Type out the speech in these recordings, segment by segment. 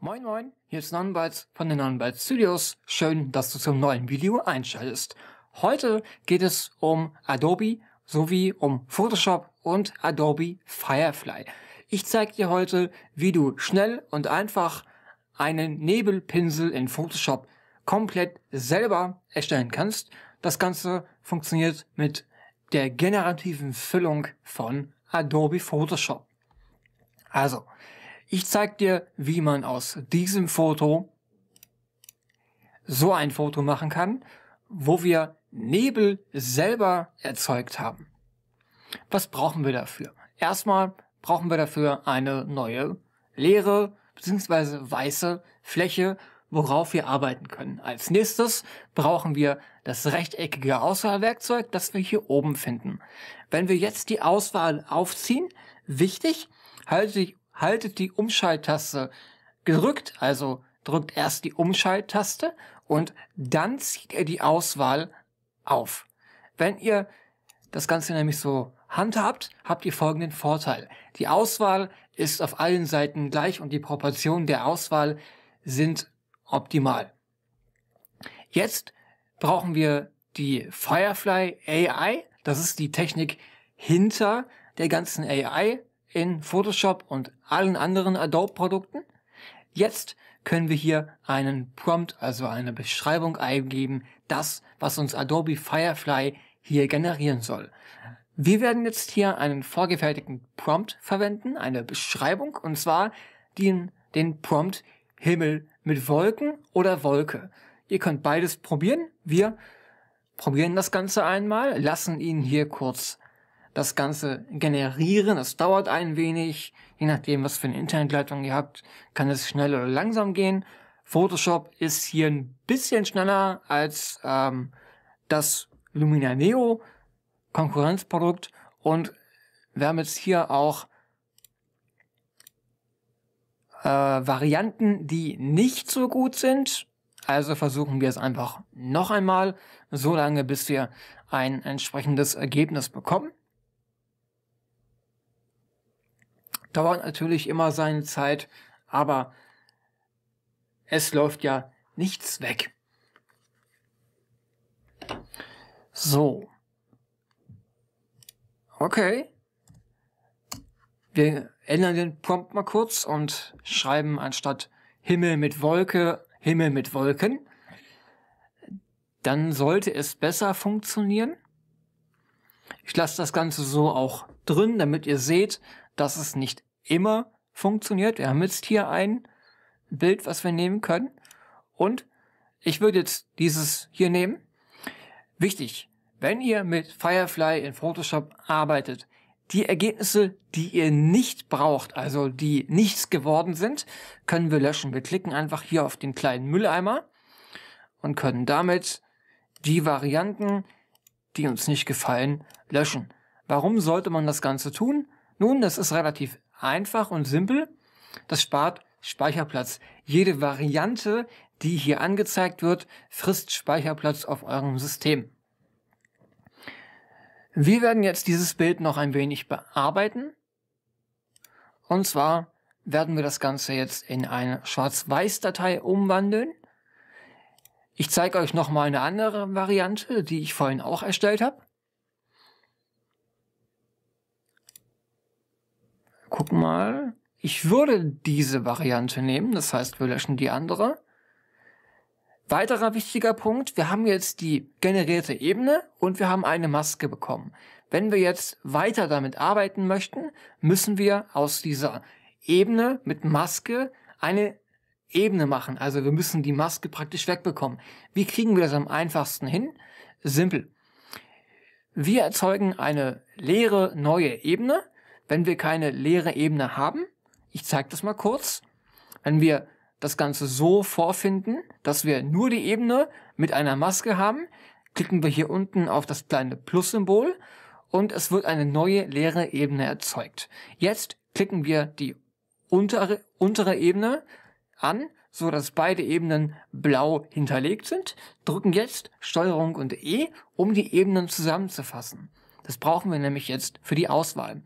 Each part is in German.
Moin moin, hier ist Nonbytes von den Nonbytes Studios. Schön, dass du zum neuen Video einschaltest. Heute geht es um Adobe sowie um Photoshop und Adobe Firefly. Ich zeige dir heute, wie du schnell und einfach einen Nebelpinsel in Photoshop komplett selber erstellen kannst. Das Ganze funktioniert mit der generativen Füllung von Adobe Photoshop. Also, ich zeige dir, wie man aus diesem Foto so ein Foto machen kann, wo wir Nebel selber erzeugt haben. Was brauchen wir dafür? Erstmal brauchen wir dafür eine neue leere bzw. weiße Fläche, worauf wir arbeiten können. Als nächstes brauchen wir das rechteckige Auswahlwerkzeug, das wir hier oben finden. Wenn wir jetzt die Auswahl aufziehen, wichtig, halte ich haltet die Umschalttaste gerückt, also drückt erst die Umschalttaste und dann zieht ihr die Auswahl auf. Wenn ihr das Ganze nämlich so handhabt, habt ihr folgenden Vorteil. Die Auswahl ist auf allen Seiten gleich und die Proportionen der Auswahl sind optimal. Jetzt brauchen wir die Firefly AI. Das ist die Technik hinter der ganzen AI in Photoshop und allen anderen Adobe-Produkten. Jetzt können wir hier einen Prompt, also eine Beschreibung eingeben, das, was uns Adobe Firefly hier generieren soll. Wir werden jetzt hier einen vorgefertigten Prompt verwenden, eine Beschreibung, und zwar den, den Prompt Himmel mit Wolken oder Wolke. Ihr könnt beides probieren. Wir probieren das Ganze einmal, lassen ihn hier kurz das Ganze generieren. Das dauert ein wenig. Je nachdem, was für eine Internetleitung ihr habt, kann es schnell oder langsam gehen. Photoshop ist hier ein bisschen schneller als ähm, das Lumina Neo Konkurrenzprodukt und wir haben jetzt hier auch äh, Varianten, die nicht so gut sind. Also versuchen wir es einfach noch einmal, so lange bis wir ein entsprechendes Ergebnis bekommen. Dauert natürlich immer seine Zeit, aber es läuft ja nichts weg. So. Okay. Wir ändern den Prompt mal kurz und schreiben anstatt Himmel mit Wolke, Himmel mit Wolken. Dann sollte es besser funktionieren. Ich lasse das Ganze so auch drin, damit ihr seht, dass es nicht immer funktioniert. Wir haben jetzt hier ein Bild, was wir nehmen können. Und ich würde jetzt dieses hier nehmen. Wichtig, wenn ihr mit Firefly in Photoshop arbeitet, die Ergebnisse, die ihr nicht braucht, also die nichts geworden sind, können wir löschen. Wir klicken einfach hier auf den kleinen Mülleimer und können damit die Varianten, die uns nicht gefallen, löschen. Warum sollte man das Ganze tun? Nun, das ist relativ einfach und simpel. Das spart Speicherplatz. Jede Variante, die hier angezeigt wird, frisst Speicherplatz auf eurem System. Wir werden jetzt dieses Bild noch ein wenig bearbeiten. Und zwar werden wir das Ganze jetzt in eine Schwarz-Weiß-Datei umwandeln. Ich zeige euch nochmal eine andere Variante, die ich vorhin auch erstellt habe. Guck mal. Ich würde diese Variante nehmen, das heißt, wir löschen die andere. Weiterer wichtiger Punkt, wir haben jetzt die generierte Ebene und wir haben eine Maske bekommen. Wenn wir jetzt weiter damit arbeiten möchten, müssen wir aus dieser Ebene mit Maske eine Ebene machen. Also wir müssen die Maske praktisch wegbekommen. Wie kriegen wir das am einfachsten hin? Simpel. Wir erzeugen eine leere neue Ebene. Wenn wir keine leere Ebene haben, ich zeige das mal kurz, wenn wir das Ganze so vorfinden, dass wir nur die Ebene mit einer Maske haben, klicken wir hier unten auf das kleine Plus-Symbol und es wird eine neue leere Ebene erzeugt. Jetzt klicken wir die untere, untere Ebene an, so dass beide Ebenen blau hinterlegt sind, drücken jetzt Steuerung und E, um die Ebenen zusammenzufassen. Das brauchen wir nämlich jetzt für die Auswahl.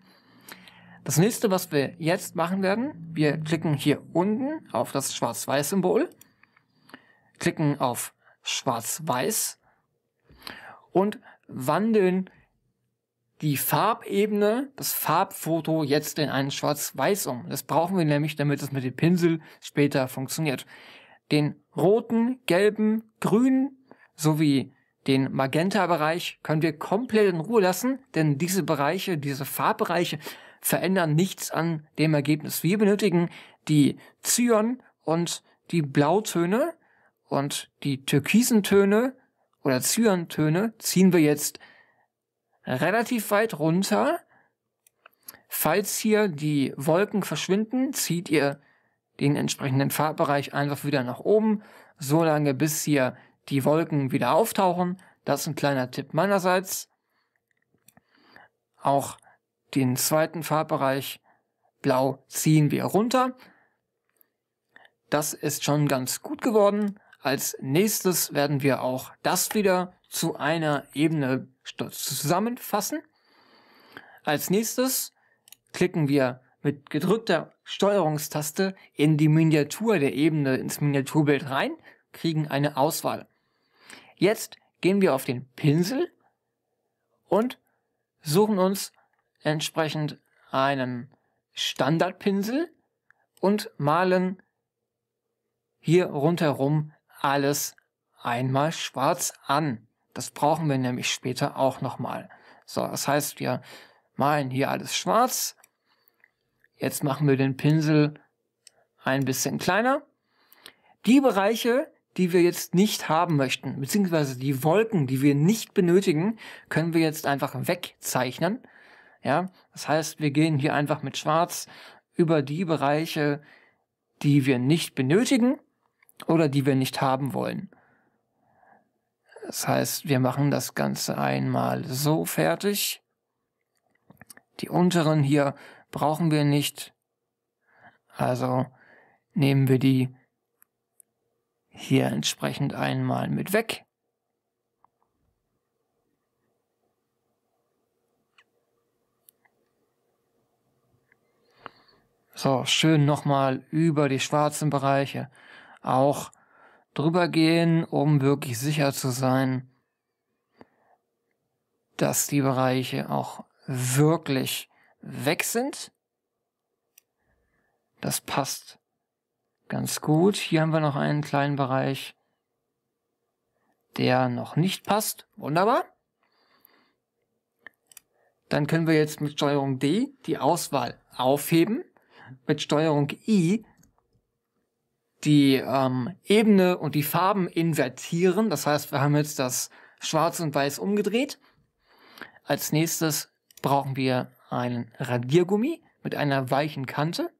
Das nächste, was wir jetzt machen werden, wir klicken hier unten auf das Schwarz-Weiß-Symbol, klicken auf Schwarz-Weiß und wandeln die Farbebene, das Farbfoto jetzt in einen Schwarz-Weiß um. Das brauchen wir nämlich, damit es mit dem Pinsel später funktioniert. Den roten, gelben, grünen sowie den Magenta-Bereich können wir komplett in Ruhe lassen, denn diese Bereiche, diese Farbbereiche verändern nichts an dem Ergebnis. Wir benötigen die Zyan und die Blautöne und die türkisen Töne oder Zyan-Töne ziehen wir jetzt relativ weit runter. Falls hier die Wolken verschwinden, zieht ihr den entsprechenden Farbbereich einfach wieder nach oben, so lange bis hier die Wolken wieder auftauchen. Das ist ein kleiner Tipp meinerseits. Auch den zweiten Farbbereich blau ziehen wir runter. Das ist schon ganz gut geworden. Als nächstes werden wir auch das wieder zu einer Ebene zusammenfassen. Als nächstes klicken wir mit gedrückter Steuerungstaste in die Miniatur der Ebene ins Miniaturbild rein, kriegen eine Auswahl. Jetzt gehen wir auf den Pinsel und suchen uns entsprechend einen Standardpinsel und malen hier rundherum alles einmal schwarz an. Das brauchen wir nämlich später auch nochmal. So, das heißt, wir malen hier alles schwarz. Jetzt machen wir den Pinsel ein bisschen kleiner. Die Bereiche, die wir jetzt nicht haben möchten, beziehungsweise die Wolken, die wir nicht benötigen, können wir jetzt einfach wegzeichnen. Ja, das heißt, wir gehen hier einfach mit Schwarz über die Bereiche, die wir nicht benötigen oder die wir nicht haben wollen. Das heißt, wir machen das Ganze einmal so fertig. Die unteren hier brauchen wir nicht. Also nehmen wir die hier entsprechend einmal mit weg. So, schön nochmal über die schwarzen Bereiche. Auch drüber gehen, um wirklich sicher zu sein, dass die Bereiche auch wirklich weg sind. Das passt ganz gut. Hier haben wir noch einen kleinen Bereich, der noch nicht passt. Wunderbar. Dann können wir jetzt mit Steuerung D die Auswahl aufheben, mit Steuerung I die ähm, Ebene und die Farben invertieren. Das heißt, wir haben jetzt das Schwarz und Weiß umgedreht. Als nächstes brauchen wir einen Radiergummi mit einer weichen Kante.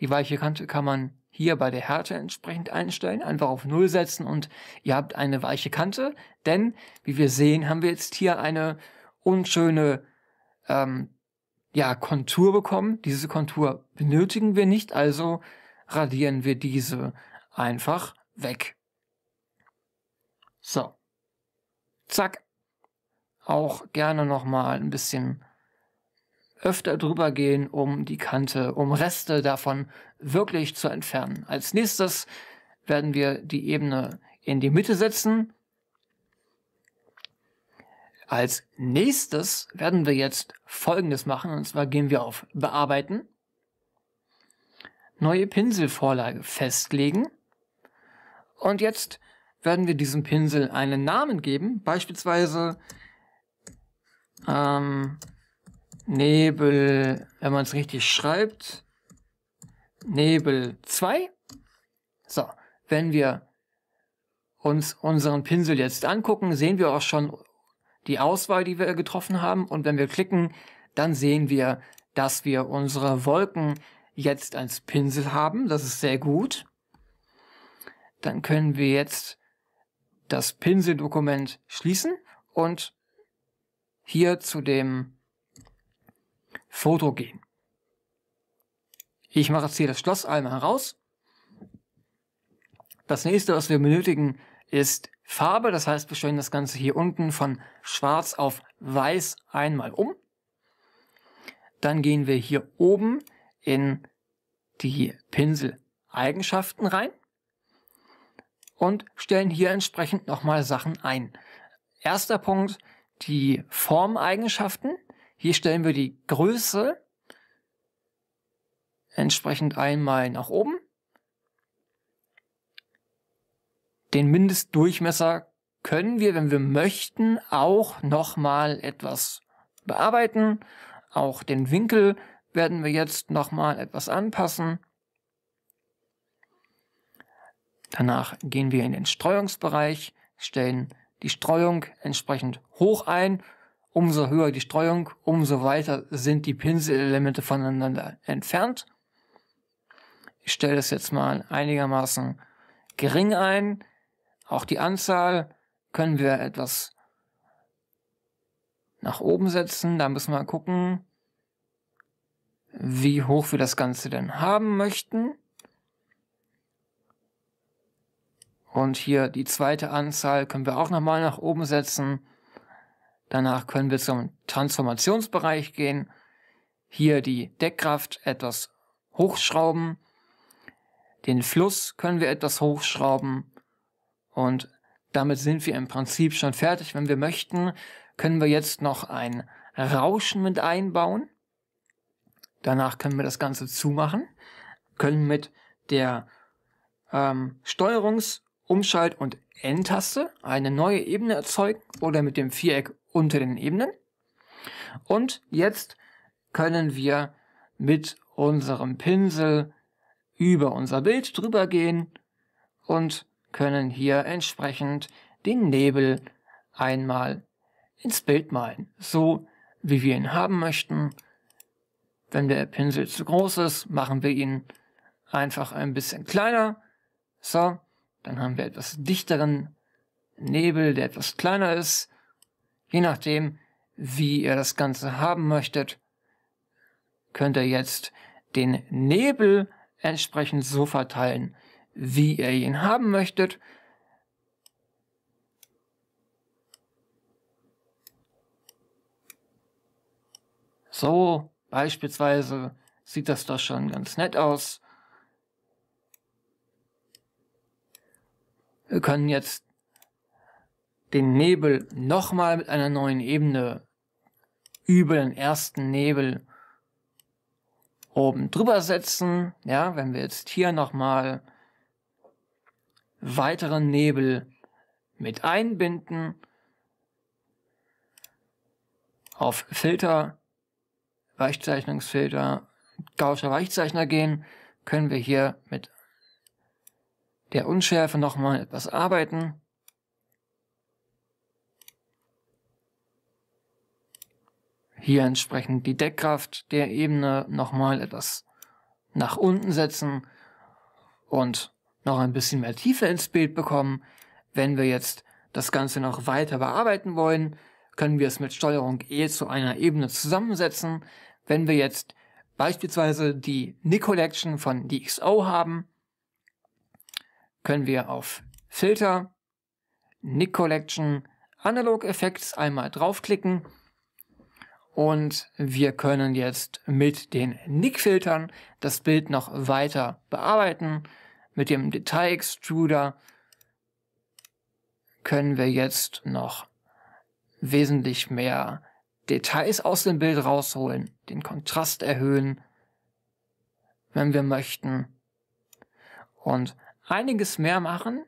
Die weiche Kante kann man hier bei der Härte entsprechend einstellen, einfach auf Null setzen und ihr habt eine weiche Kante, denn wie wir sehen, haben wir jetzt hier eine unschöne ähm, ja, Kontur bekommen. Diese Kontur benötigen wir nicht, also radieren wir diese einfach weg. So. Zack. Auch gerne nochmal ein bisschen öfter drüber gehen, um die Kante, um Reste davon wirklich zu entfernen. Als nächstes werden wir die Ebene in die Mitte setzen. Als nächstes werden wir jetzt Folgendes machen, und zwar gehen wir auf Bearbeiten neue Pinselvorlage festlegen. Und jetzt werden wir diesem Pinsel einen Namen geben, beispielsweise ähm, Nebel, wenn man es richtig schreibt, Nebel 2. So, wenn wir uns unseren Pinsel jetzt angucken, sehen wir auch schon die Auswahl, die wir getroffen haben. Und wenn wir klicken, dann sehen wir, dass wir unsere Wolken jetzt als Pinsel haben. Das ist sehr gut. Dann können wir jetzt das Pinseldokument schließen und hier zu dem Foto gehen. Ich mache jetzt hier das Schloss einmal heraus. Das nächste, was wir benötigen, ist Farbe. Das heißt, wir stellen das Ganze hier unten von schwarz auf weiß einmal um. Dann gehen wir hier oben in die Pinseleigenschaften rein und stellen hier entsprechend nochmal Sachen ein. Erster Punkt, die Formeigenschaften. Hier stellen wir die Größe entsprechend einmal nach oben. Den Mindestdurchmesser können wir, wenn wir möchten, auch nochmal etwas bearbeiten. Auch den Winkel werden wir jetzt nochmal etwas anpassen. Danach gehen wir in den Streuungsbereich, stellen die Streuung entsprechend hoch ein. Umso höher die Streuung, umso weiter sind die Pinselelemente voneinander entfernt. Ich stelle das jetzt mal einigermaßen gering ein. Auch die Anzahl können wir etwas nach oben setzen. Da müssen wir gucken, wie hoch wir das Ganze denn haben möchten. Und hier die zweite Anzahl können wir auch nochmal nach oben setzen. Danach können wir zum Transformationsbereich gehen. Hier die Deckkraft etwas hochschrauben. Den Fluss können wir etwas hochschrauben. Und damit sind wir im Prinzip schon fertig. Wenn wir möchten, können wir jetzt noch ein Rauschen mit einbauen. Danach können wir das Ganze zumachen, können mit der ähm, Steuerungs-, Umschalt- und N-Taste eine neue Ebene erzeugen oder mit dem Viereck unter den Ebenen. Und jetzt können wir mit unserem Pinsel über unser Bild drüber gehen und können hier entsprechend den Nebel einmal ins Bild malen, so wie wir ihn haben möchten. Wenn der Pinsel zu groß ist, machen wir ihn einfach ein bisschen kleiner. So, dann haben wir etwas dichteren Nebel, der etwas kleiner ist. Je nachdem, wie ihr das Ganze haben möchtet, könnt ihr jetzt den Nebel entsprechend so verteilen, wie ihr ihn haben möchtet. So Beispielsweise sieht das doch schon ganz nett aus. Wir können jetzt den Nebel nochmal mit einer neuen Ebene über den ersten Nebel oben drüber setzen. Ja, wenn wir jetzt hier nochmal weiteren Nebel mit einbinden, auf Filter Weichzeichnungsfilter Gaußscher Weichzeichner gehen, können wir hier mit der Unschärfe nochmal etwas arbeiten. Hier entsprechend die Deckkraft der Ebene nochmal etwas nach unten setzen und noch ein bisschen mehr Tiefe ins Bild bekommen. Wenn wir jetzt das Ganze noch weiter bearbeiten wollen, können wir es mit Steuerung E zu einer Ebene zusammensetzen wenn wir jetzt beispielsweise die Nick-Collection von DxO haben, können wir auf Filter, Nick Collection, Analog Effects einmal draufklicken und wir können jetzt mit den Nick-Filtern das Bild noch weiter bearbeiten. Mit dem Detail-Extruder können wir jetzt noch wesentlich mehr Details aus dem Bild rausholen, den Kontrast erhöhen, wenn wir möchten. Und einiges mehr machen.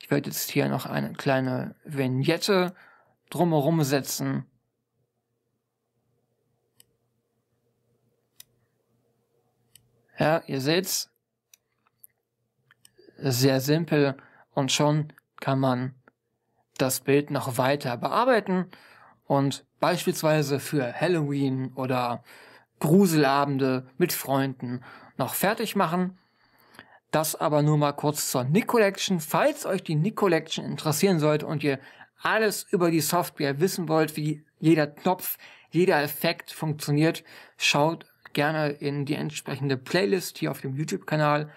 Ich werde jetzt hier noch eine kleine Vignette drumherum setzen. Ja, ihr seht's. Sehr simpel und schon kann man das Bild noch weiter bearbeiten. Und beispielsweise für Halloween oder Gruselabende mit Freunden noch fertig machen. Das aber nur mal kurz zur Nick Collection. Falls euch die Nick Collection interessieren sollte und ihr alles über die Software wissen wollt, wie jeder Knopf, jeder Effekt funktioniert, schaut gerne in die entsprechende Playlist hier auf dem YouTube-Kanal.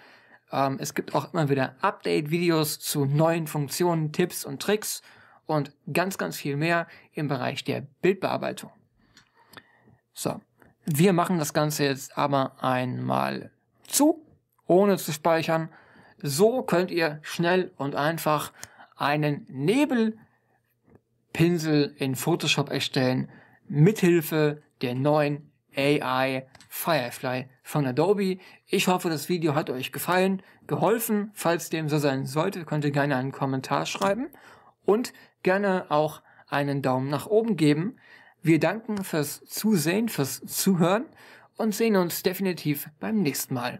Ähm, es gibt auch immer wieder Update-Videos zu neuen Funktionen, Tipps und Tricks und ganz, ganz viel mehr im Bereich der Bildbearbeitung. So, wir machen das Ganze jetzt aber einmal zu, ohne zu speichern. So könnt ihr schnell und einfach einen Nebelpinsel in Photoshop erstellen, mithilfe der neuen AI Firefly von Adobe. Ich hoffe, das Video hat euch gefallen, geholfen. Falls dem so sein sollte, könnt ihr gerne einen Kommentar schreiben. Und gerne auch einen Daumen nach oben geben. Wir danken fürs Zusehen, fürs Zuhören und sehen uns definitiv beim nächsten Mal.